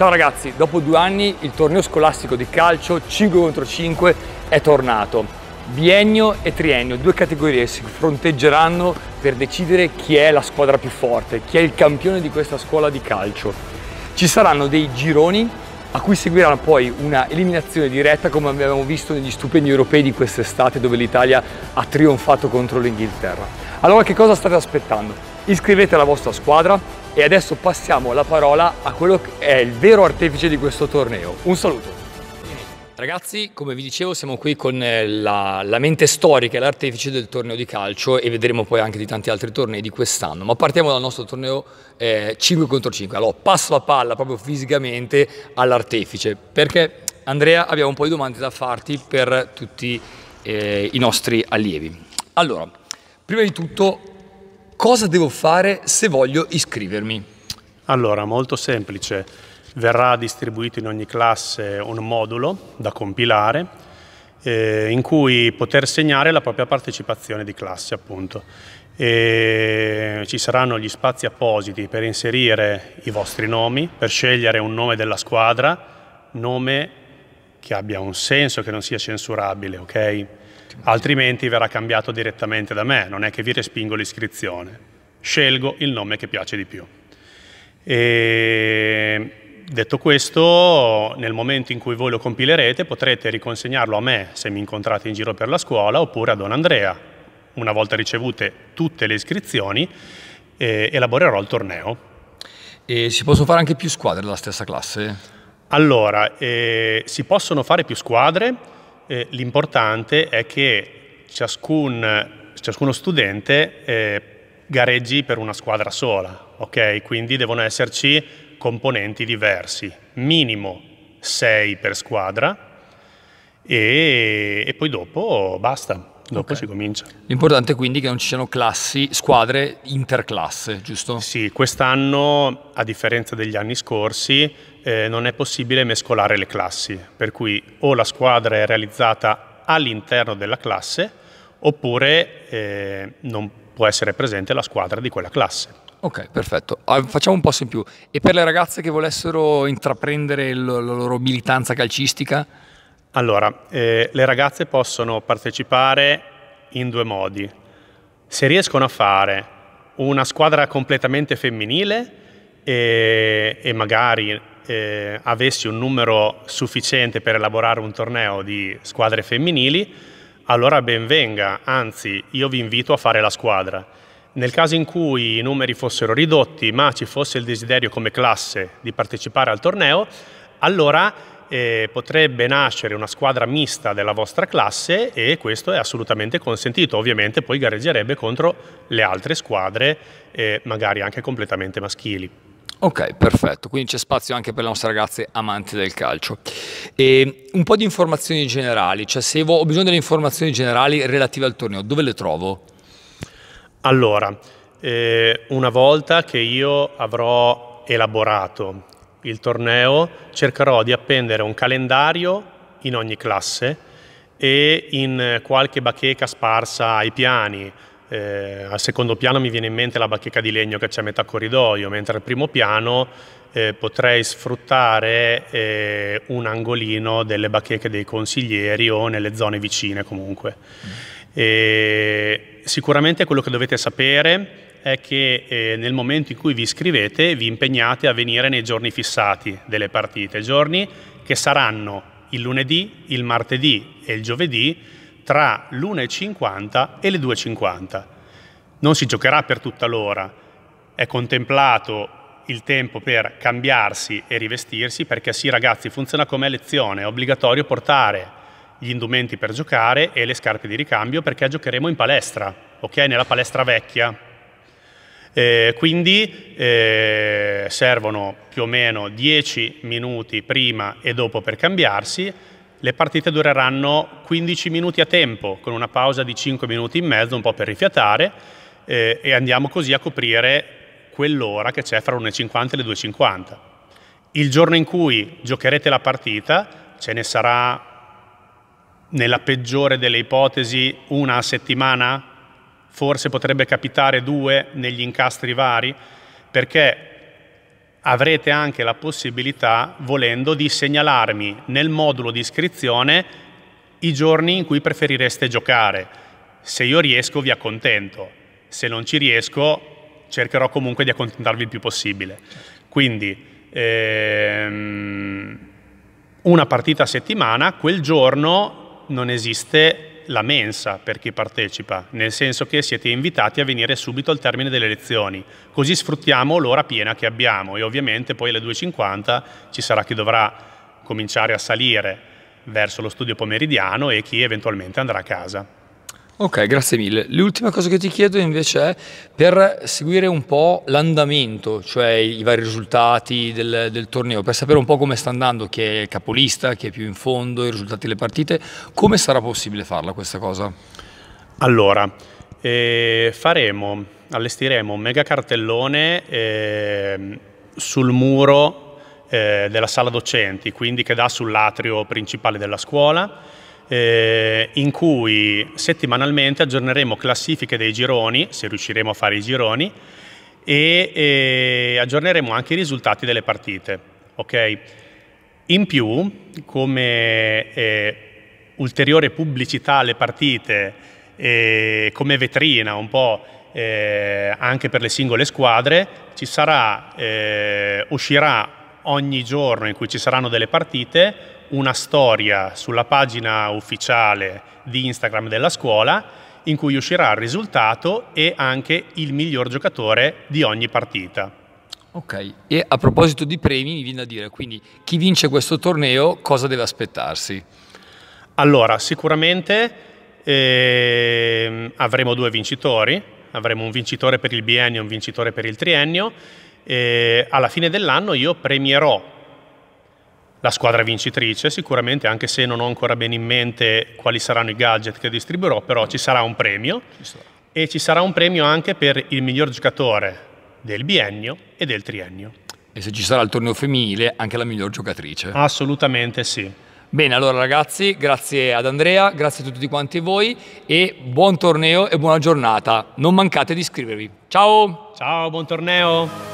Ciao ragazzi, dopo due anni il torneo scolastico di calcio 5 contro 5 è tornato. Biennio e triennio, due categorie si fronteggeranno per decidere chi è la squadra più forte, chi è il campione di questa scuola di calcio. Ci saranno dei gironi a cui seguirà poi una eliminazione diretta come abbiamo visto negli stupendi europei di quest'estate dove l'Italia ha trionfato contro l'Inghilterra. Allora che cosa state aspettando? Iscrivete la vostra squadra, e adesso passiamo la parola a quello che è il vero artefice di questo torneo. Un saluto. Ragazzi, come vi dicevo, siamo qui con eh, la, la mente storica e l'artefice del torneo di calcio e vedremo poi anche di tanti altri tornei di quest'anno. Ma partiamo dal nostro torneo eh, 5 contro 5. Allora, passo la palla proprio fisicamente all'artefice. Perché, Andrea, abbiamo un po' di domande da farti per tutti eh, i nostri allievi. Allora, prima di tutto cosa devo fare se voglio iscrivermi? Allora, molto semplice. Verrà distribuito in ogni classe un modulo da compilare eh, in cui poter segnare la propria partecipazione di classe, appunto. E ci saranno gli spazi appositi per inserire i vostri nomi, per scegliere un nome della squadra, nome che abbia un senso, che non sia censurabile, ok? altrimenti verrà cambiato direttamente da me, non è che vi respingo l'iscrizione, scelgo il nome che piace di più. E detto questo, nel momento in cui voi lo compilerete potrete riconsegnarlo a me se mi incontrate in giro per la scuola oppure a Don Andrea. Una volta ricevute tutte le iscrizioni eh, elaborerò il torneo. E si possono fare anche più squadre della stessa classe? Allora, eh, si possono fare più squadre, eh, l'importante è che ciascun, ciascuno studente eh, gareggi per una squadra sola, ok? Quindi devono esserci componenti diversi, minimo 6 per squadra e, e poi dopo basta dopo okay. si comincia. L'importante quindi è che non ci siano classi, squadre interclasse, giusto? Sì, quest'anno, a differenza degli anni scorsi, eh, non è possibile mescolare le classi, per cui o la squadra è realizzata all'interno della classe oppure eh, non può essere presente la squadra di quella classe. Ok, perfetto. Ah, facciamo un passo in più. E per le ragazze che volessero intraprendere la loro militanza calcistica? Allora, eh, le ragazze possono partecipare in due modi. Se riescono a fare una squadra completamente femminile e, e magari eh, avessi un numero sufficiente per elaborare un torneo di squadre femminili, allora ben venga, anzi io vi invito a fare la squadra. Nel caso in cui i numeri fossero ridotti ma ci fosse il desiderio come classe di partecipare al torneo, allora eh, potrebbe nascere una squadra mista della vostra classe e questo è assolutamente consentito. Ovviamente poi gareggerebbe contro le altre squadre, eh, magari anche completamente maschili. Ok, perfetto, quindi c'è spazio anche per le nostre ragazze amanti del calcio. E un po' di informazioni generali, cioè se ho bisogno delle informazioni generali relative al torneo, dove le trovo? Allora, eh, una volta che io avrò elaborato il torneo cercherò di appendere un calendario in ogni classe e in eh, qualche bacheca sparsa ai piani. Eh, al secondo piano mi viene in mente la bacheca di legno che c'è a metà corridoio, mentre al primo piano eh, potrei sfruttare eh, un angolino delle bacheche dei consiglieri o nelle zone vicine comunque. Mm. E sicuramente quello che dovete sapere è che eh, nel momento in cui vi iscrivete vi impegnate a venire nei giorni fissati delle partite, giorni che saranno il lunedì, il martedì e il giovedì tra l'1.50 e le 2.50. Non si giocherà per tutta l'ora, è contemplato il tempo per cambiarsi e rivestirsi perché sì ragazzi funziona come lezione, è obbligatorio portare gli indumenti per giocare e le scarpe di ricambio perché giocheremo in palestra, ok? Nella palestra vecchia, eh, quindi eh, servono più o meno 10 minuti prima e dopo per cambiarsi. Le partite dureranno 15 minuti a tempo, con una pausa di 5 minuti e mezzo, un po' per rifiatare, eh, e andiamo così a coprire quell'ora che c'è fra le 1,50 e le 2,50. Il giorno in cui giocherete la partita ce ne sarà, nella peggiore delle ipotesi, una a settimana, forse potrebbe capitare due negli incastri vari, perché avrete anche la possibilità, volendo, di segnalarmi nel modulo di iscrizione i giorni in cui preferireste giocare. Se io riesco vi accontento, se non ci riesco cercherò comunque di accontentarvi il più possibile. Quindi ehm, una partita a settimana, quel giorno non esiste la mensa per chi partecipa, nel senso che siete invitati a venire subito al termine delle lezioni, così sfruttiamo l'ora piena che abbiamo e ovviamente poi alle 2.50 ci sarà chi dovrà cominciare a salire verso lo studio pomeridiano e chi eventualmente andrà a casa. Ok, grazie mille. L'ultima cosa che ti chiedo invece è per seguire un po' l'andamento, cioè i vari risultati del, del torneo, per sapere un po' come sta andando, chi è capolista, chi è più in fondo, i risultati delle partite, come sarà possibile farla questa cosa? Allora, eh, faremo, allestiremo un mega cartellone eh, sul muro eh, della sala docenti, quindi che dà sull'atrio principale della scuola eh, in cui settimanalmente aggiorneremo classifiche dei gironi, se riusciremo a fare i gironi, e, e aggiorneremo anche i risultati delle partite. Okay? In più, come eh, ulteriore pubblicità alle partite, eh, come vetrina un po' eh, anche per le singole squadre, ci sarà, eh, uscirà ogni giorno in cui ci saranno delle partite una storia sulla pagina ufficiale di Instagram della scuola in cui uscirà il risultato e anche il miglior giocatore di ogni partita. Ok, e a proposito di premi mi viene da dire, quindi chi vince questo torneo cosa deve aspettarsi? Allora, sicuramente eh, avremo due vincitori, avremo un vincitore per il biennio e un vincitore per il triennio. alla fine dell'anno io premierò la squadra vincitrice, sicuramente anche se non ho ancora bene in mente quali saranno i gadget che distribuirò, però ci sarà un premio ci e ci sarà un premio anche per il miglior giocatore del biennio e del triennio. E se ci sarà il torneo femminile, anche la miglior giocatrice. Assolutamente sì. Bene, allora ragazzi, grazie ad Andrea, grazie a tutti quanti voi e buon torneo e buona giornata. Non mancate di iscrivervi. Ciao! Ciao, buon torneo!